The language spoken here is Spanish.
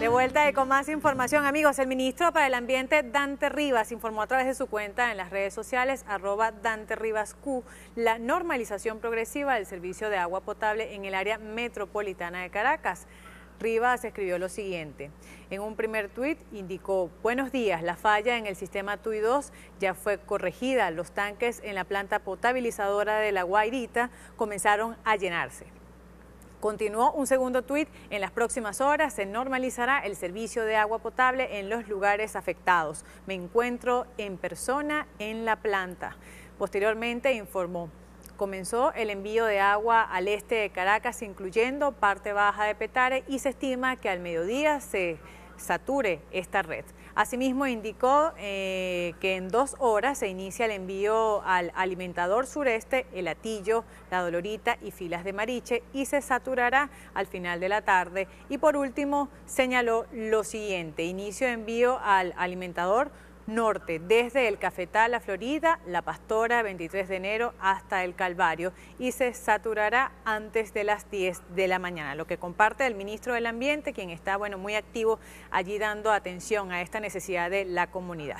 De vuelta con más información, amigos. El ministro para el Ambiente, Dante Rivas, informó a través de su cuenta en las redes sociales, arroba Dante Rivas Q, la normalización progresiva del servicio de agua potable en el área metropolitana de Caracas. Rivas escribió lo siguiente. En un primer tuit indicó, buenos días, la falla en el sistema TUI 2 ya fue corregida. Los tanques en la planta potabilizadora de la Guairita comenzaron a llenarse. Continuó un segundo tuit, en las próximas horas se normalizará el servicio de agua potable en los lugares afectados. Me encuentro en persona en la planta. Posteriormente informó, comenzó el envío de agua al este de Caracas, incluyendo parte baja de Petare, y se estima que al mediodía se sature esta red. Asimismo, indicó eh, que en dos horas se inicia el envío al alimentador sureste, el Atillo, la Dolorita y filas de Mariche y se saturará al final de la tarde. Y por último, señaló lo siguiente, inicio de envío al alimentador norte, desde el Cafetal a Florida, La Pastora, 23 de enero, hasta el Calvario y se saturará antes de las 10 de la mañana. Lo que comparte el ministro del Ambiente, quien está bueno, muy activo allí dando atención a esta necesidad de la comunidad.